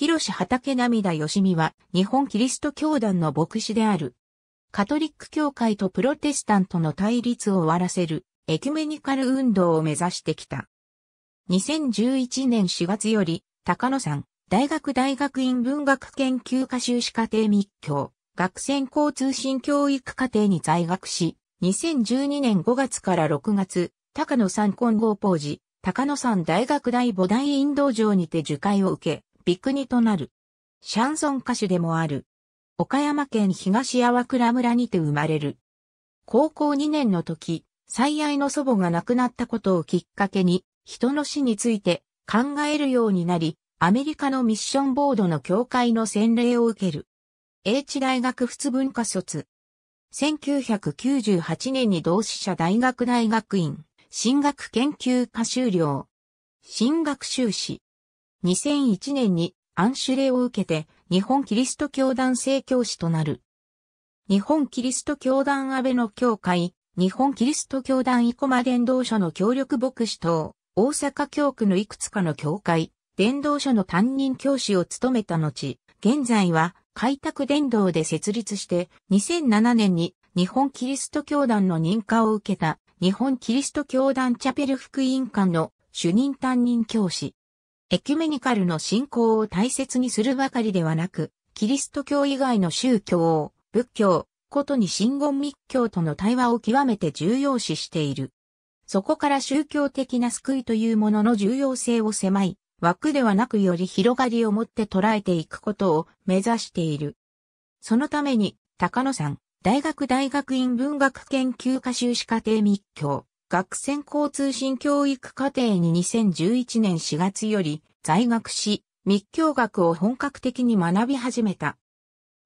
広畑涙しみは、日本キリスト教団の牧師である。カトリック教会とプロテスタントの対立を終わらせる、エキュメニカル運動を目指してきた。2011年4月より、高野山、大学大学院文学研究科修士課程密教、学専交通信教育課程に在学し、2012年5月から6月、高野山混合ポージ、高野山大学大母大院道場にて受会を受け、ビクニとなる。シャンソン歌手でもある。岡山県東粟倉村にて生まれる。高校2年の時、最愛の祖母が亡くなったことをきっかけに、人の死について考えるようになり、アメリカのミッションボードの教会の洗礼を受ける。英知大学仏文化卒。1998年に同志社大学大学院、進学研究科修了。進学修士。2001年にシュレを受けて日本キリスト教団聖教師となる。日本キリスト教団安倍の教会、日本キリスト教団生駒伝道所の協力牧師等、大阪教区のいくつかの教会、伝道所の担任教師を務めた後、現在は開拓伝道で設立して2007年に日本キリスト教団の認可を受けた日本キリスト教団チャペル福音館の主任担任教師。エキュメニカルの信仰を大切にするばかりではなく、キリスト教以外の宗教を、仏教、ことに信言密教との対話を極めて重要視している。そこから宗教的な救いというものの重要性を狭い枠ではなくより広がりを持って捉えていくことを目指している。そのために、高野山、大学大学院文学研究科修士課程密教、学専交通信教育課程に2011年4月より在学し、密教学を本格的に学び始めた。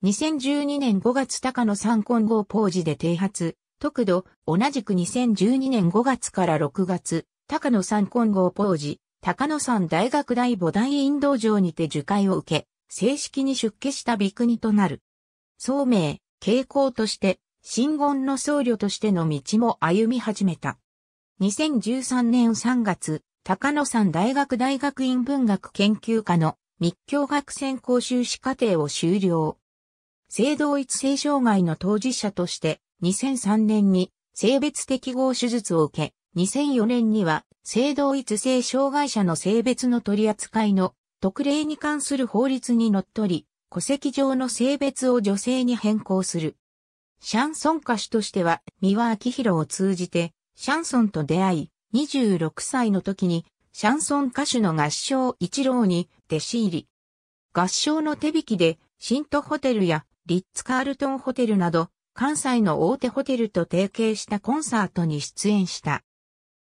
2012年5月高野三根号ポージで定発、特度、同じく2012年5月から6月、高野山根号ポージ、高野山大学大母大院道場にて受会を受け、正式に出家した美国となる。聡明、傾向として、新言の僧侶としての道も歩み始めた。2013年3月、高野山大学大学院文学研究科の密教学専攻修士課程を修了。性同一性障害の当事者として、2003年に性別適合手術を受け、2004年には性同一性障害者の性別の取り扱いの特例に関する法律に則り、戸籍上の性別を女性に変更する。シャンソン歌手としては三輪明宏を通じてシャンソンと出会い、26歳の時に、シャンソン歌手の合唱一郎に弟子入り。合唱の手引きで、シントホテルやリッツ・カールトンホテルなど、関西の大手ホテルと提携したコンサートに出演した。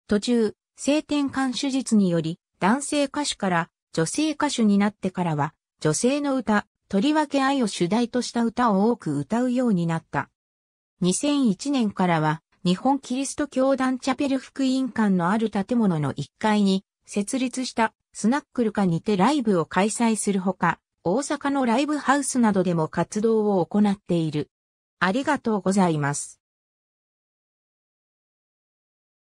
途中、性転換手術により、男性歌手から女性歌手になってからは、女性の歌、とりわけ愛を主題とした歌を多く歌うようになった。2001年からは、日本キリスト教団チャペル福音館のある建物の1階に設立したスナックルカにてライブを開催するほか、大阪のライブハウスなどでも活動を行っている。ありがとうございます。